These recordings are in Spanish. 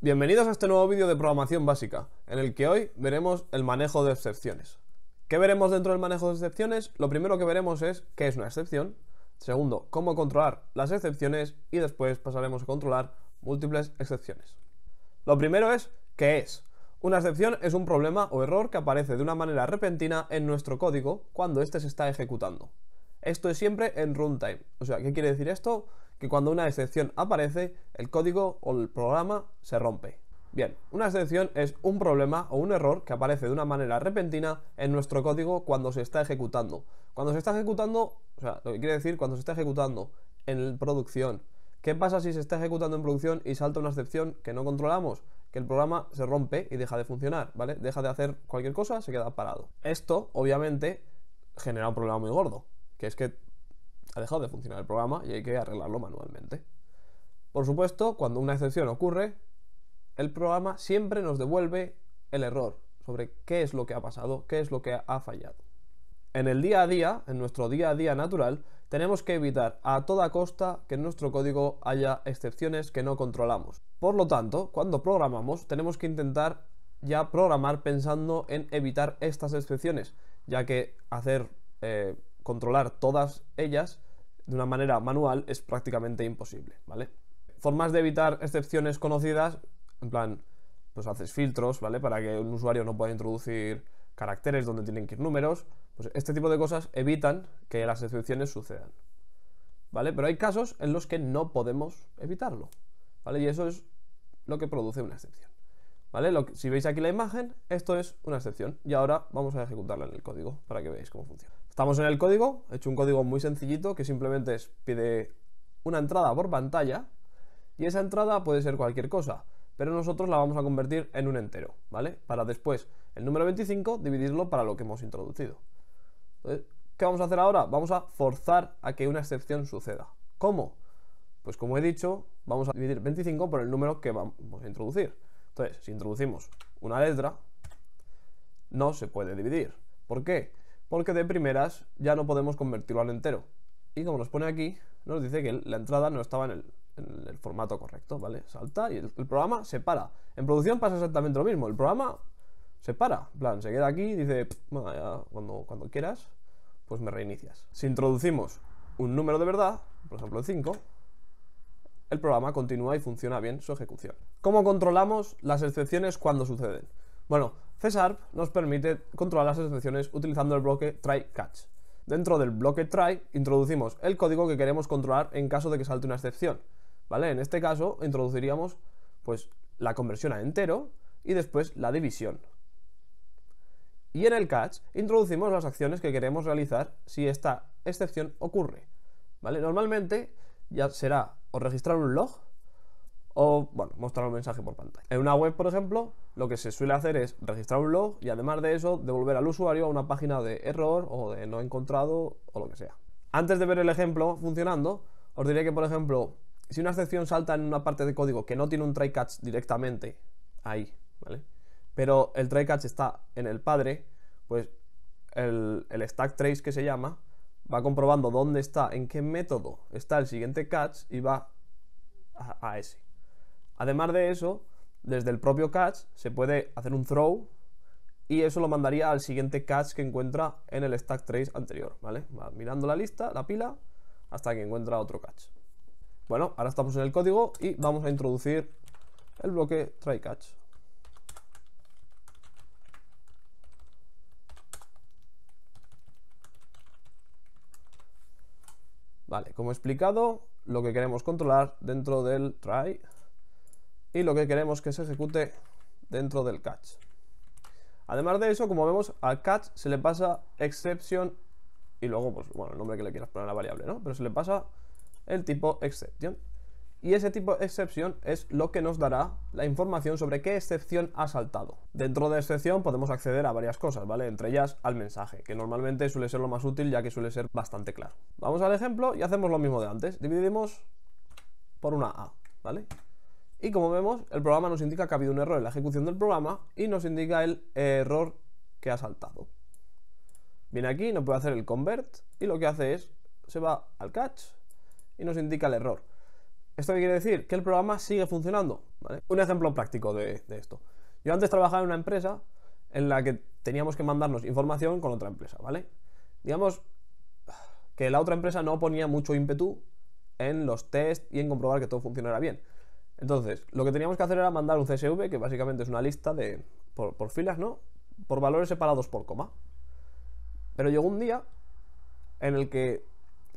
Bienvenidos a este nuevo vídeo de programación básica, en el que hoy veremos el manejo de excepciones. ¿Qué veremos dentro del manejo de excepciones? Lo primero que veremos es qué es una excepción, segundo, cómo controlar las excepciones y después pasaremos a controlar múltiples excepciones. Lo primero es qué es. Una excepción es un problema o error que aparece de una manera repentina en nuestro código cuando éste se está ejecutando. Esto es siempre en runtime. O sea, ¿qué quiere decir esto? que cuando una excepción aparece, el código o el programa se rompe. Bien, una excepción es un problema o un error que aparece de una manera repentina en nuestro código cuando se está ejecutando. Cuando se está ejecutando, o sea, lo que quiere decir cuando se está ejecutando en producción. ¿Qué pasa si se está ejecutando en producción y salta una excepción que no controlamos? Que el programa se rompe y deja de funcionar, ¿vale? Deja de hacer cualquier cosa, se queda parado. Esto, obviamente, genera un problema muy gordo, que es que ha dejado de funcionar el programa y hay que arreglarlo manualmente. Por supuesto, cuando una excepción ocurre, el programa siempre nos devuelve el error sobre qué es lo que ha pasado, qué es lo que ha fallado. En el día a día, en nuestro día a día natural, tenemos que evitar a toda costa que en nuestro código haya excepciones que no controlamos. Por lo tanto, cuando programamos, tenemos que intentar ya programar pensando en evitar estas excepciones, ya que hacer eh, controlar todas ellas de una manera manual es prácticamente imposible, ¿vale? Formas de evitar excepciones conocidas, en plan, pues haces filtros, ¿vale? Para que un usuario no pueda introducir caracteres donde tienen que ir números, pues este tipo de cosas evitan que las excepciones sucedan, ¿vale? Pero hay casos en los que no podemos evitarlo, ¿vale? Y eso es lo que produce una excepción si veis aquí la imagen, esto es una excepción. Y ahora vamos a ejecutarla en el código para que veáis cómo funciona. Estamos en el código, he hecho un código muy sencillito que simplemente pide una entrada por pantalla y esa entrada puede ser cualquier cosa, pero nosotros la vamos a convertir en un entero, ¿vale? Para después el número 25 dividirlo para lo que hemos introducido. ¿qué vamos a hacer ahora? Vamos a forzar a que una excepción suceda. ¿Cómo? Pues como he dicho, vamos a dividir 25 por el número que vamos a introducir. Entonces, si introducimos una letra, no se puede dividir. ¿Por qué? Porque de primeras ya no podemos convertirlo al entero. Y como nos pone aquí, nos dice que la entrada no estaba en el, formato correcto, ¿vale? Salta y el, programa se para. En producción pasa exactamente lo mismo. El programa se para. plan, se queda aquí y dice, bueno, cuando, cuando quieras, pues me reinicias. Si introducimos un número de verdad, por ejemplo el 5, el programa continúa y funciona bien su ejecución. ¿Cómo controlamos las excepciones cuando suceden? Bueno, c nos permite controlar las excepciones utilizando el bloque try-catch. Dentro del bloque try introducimos el código que queremos controlar en caso de que salte una excepción. ¿Vale? En este caso introduciríamos pues la conversión a entero y después la división. Y en el catch introducimos las acciones que queremos realizar si esta excepción ocurre. ¿Vale? Normalmente ya será o registrar un log o, bueno, mostrar un mensaje por pantalla. En una web, por ejemplo, lo que se suele hacer es registrar un log y además de eso, devolver al usuario a una página de error o de no encontrado o lo que sea. Antes de ver el ejemplo funcionando, os diré que, por ejemplo, si una excepción salta en una parte de código que no tiene un try catch directamente ahí, ¿vale? Pero el try catch está en el padre, pues el, el stack trace que se llama va comprobando dónde está, en qué método está el siguiente catch y va a, ese. Además de eso, desde el propio catch se puede hacer un throw y eso lo mandaría al siguiente catch que encuentra en el stack trace anterior, ¿vale? Va mirando la lista, la pila, hasta que encuentra otro catch. Bueno, ahora estamos en el código y vamos a introducir el bloque try catch. Vale, como he explicado, lo que queremos controlar dentro del try y lo que queremos que se ejecute dentro del catch. Además de eso, como vemos, al catch se le pasa exception y luego, pues, bueno, el nombre que le quieras poner a la variable, ¿no? Pero se le pasa el tipo exception y ese tipo de excepción es lo que nos dará la información sobre qué excepción ha saltado. Dentro de excepción podemos acceder a varias cosas, ¿vale? Entre ellas al mensaje, que normalmente suele ser lo más útil ya que suele ser bastante claro. Vamos al ejemplo y hacemos lo mismo de antes. Dividimos por una A, ¿vale? Y como vemos, el programa nos indica que ha habido un error en la ejecución del programa y nos indica el error que ha saltado. Viene aquí, no puede hacer el convert y lo que hace es, se va al catch y nos indica el error. ¿Esto qué quiere decir? Que el programa sigue funcionando. Un ejemplo práctico de, esto. Yo antes trabajaba en una empresa en la que teníamos que mandarnos información con otra empresa, ¿vale? Digamos que la otra empresa no ponía mucho ímpetu en los test y en comprobar que todo funcionara bien. Entonces, lo que teníamos que hacer era mandar un CSV, que básicamente es una lista de, por filas, ¿no? Por valores separados por coma. Pero llegó un día en el que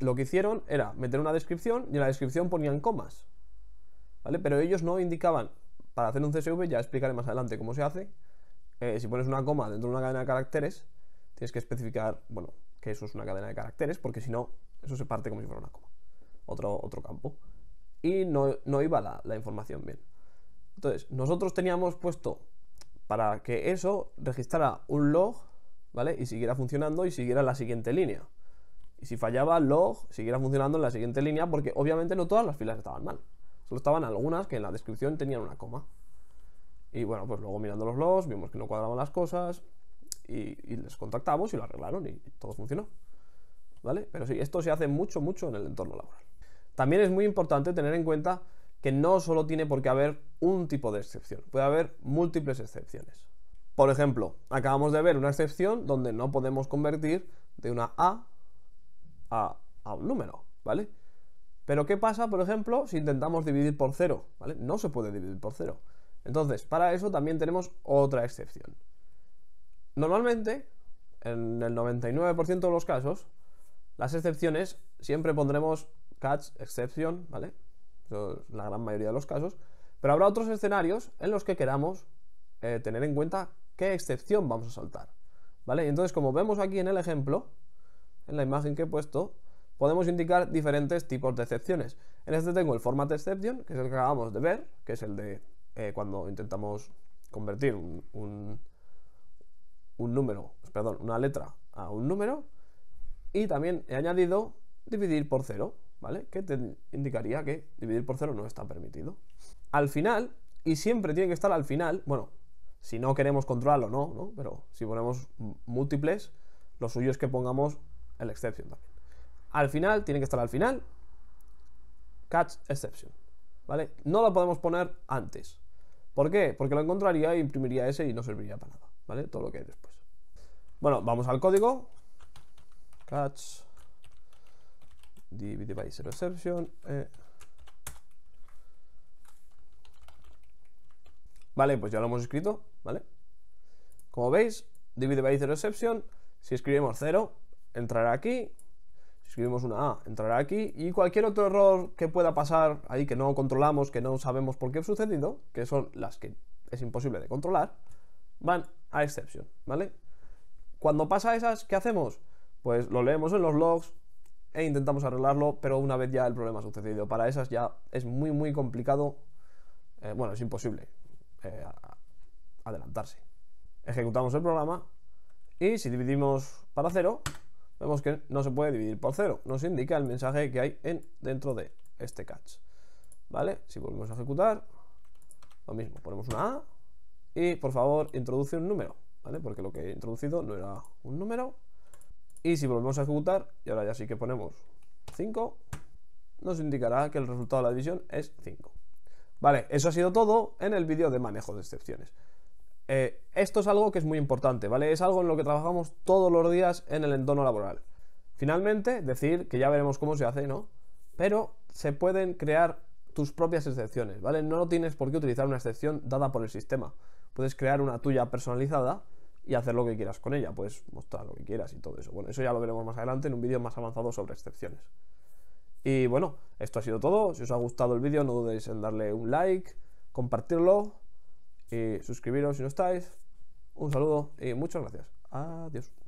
lo que hicieron era meter una descripción y en la descripción ponían comas. ¿Vale? Pero ellos no indicaban, para hacer un CSV, ya explicaré más adelante cómo se hace, eh, si pones una coma dentro de una cadena de caracteres, tienes que especificar, bueno, que eso es una cadena de caracteres, porque si no, eso se parte como si fuera una coma. Otro, otro campo. Y no, iba la, la información bien. Entonces, nosotros teníamos puesto para que eso registrara un log, ¿vale? Y siguiera funcionando y siguiera la siguiente línea. Y si fallaba, log siguiera funcionando en la siguiente línea, porque obviamente no todas las filas estaban mal. Solo estaban algunas que en la descripción tenían una coma. Y bueno, pues luego mirando los logs, vimos que no cuadraban las cosas y, les contactamos y lo arreglaron y, todo funcionó. ¿Vale? Pero sí, esto se hace mucho, mucho en el entorno laboral. También es muy importante tener en cuenta que no solo tiene por qué haber un tipo de excepción, puede haber múltiples excepciones. Por ejemplo, acabamos de ver una excepción donde no podemos convertir de una A a, un número, ¿vale? Pero ¿qué pasa, por ejemplo, si intentamos dividir por cero? ¿vale? No se puede dividir por cero. Entonces, para eso también tenemos otra excepción. Normalmente, en el 99% de los casos, las excepciones siempre pondremos catch excepción, ¿vale? la gran mayoría de los casos. Pero habrá otros escenarios en los que queramos eh, tener en cuenta qué excepción vamos a saltar, ¿vale? Entonces, como vemos aquí en el ejemplo, en la imagen que he puesto, podemos indicar diferentes tipos de excepciones. En este tengo el format exception, que es el que acabamos de ver, que es el de eh, cuando intentamos convertir un, número, perdón, una letra a un número. Y también he añadido dividir por cero, ¿vale? Que te indicaría que dividir por cero no está permitido. Al final, y siempre tiene que estar al final, bueno, si no queremos controlarlo, no, ¿no? Pero si ponemos múltiples, lo suyo es que pongamos el exception también. Al final, tiene que estar al final, catch exception, ¿vale? No lo podemos poner antes. ¿Por qué? Porque lo encontraría e imprimiría ese y no serviría para nada, ¿vale? Todo lo que hay después. Bueno, vamos al código. Catch divide by zero exception. Eh. Vale, pues ya lo hemos escrito, ¿vale? Como veis, divide by zero exception, si escribimos 0, entrará aquí, si escribimos una A, entrará aquí, y cualquier otro error que pueda pasar ahí que no controlamos, que no sabemos por qué ha sucedido, que son las que es imposible de controlar, van a exception, ¿vale? Cuando pasa esas, ¿qué hacemos? Pues lo leemos en los logs e intentamos arreglarlo, pero una vez ya el problema ha sucedido. Para esas ya es muy, muy complicado, eh, bueno, es imposible eh, adelantarse. Ejecutamos el programa y si dividimos para cero, vemos que no se puede dividir por cero. Nos indica el mensaje que hay en, dentro de este catch. ¿Vale? Si volvemos a ejecutar, lo mismo, ponemos una A y por favor introduce un número, ¿vale? Porque lo que he introducido no era un número. Y si volvemos a ejecutar, y ahora ya sí que ponemos 5, nos indicará que el resultado de la división es 5. Vale, eso ha sido todo en el vídeo de manejo de excepciones. Eh, esto es algo que es muy importante, ¿vale? Es algo en lo que trabajamos todos los días en el entorno laboral. Finalmente, decir que ya veremos cómo se hace, ¿no? Pero se pueden crear tus propias excepciones, ¿vale? No tienes por qué utilizar una excepción dada por el sistema. Puedes crear una tuya personalizada y hacer lo que quieras con ella, puedes mostrar lo que quieras y todo eso. Bueno, eso ya lo veremos más adelante en un vídeo más avanzado sobre excepciones. Y bueno, esto ha sido todo. Si os ha gustado el vídeo, no dudéis en darle un like, compartirlo eh, suscribiros si no estáis. Un saludo y eh, muchas gracias. Adiós.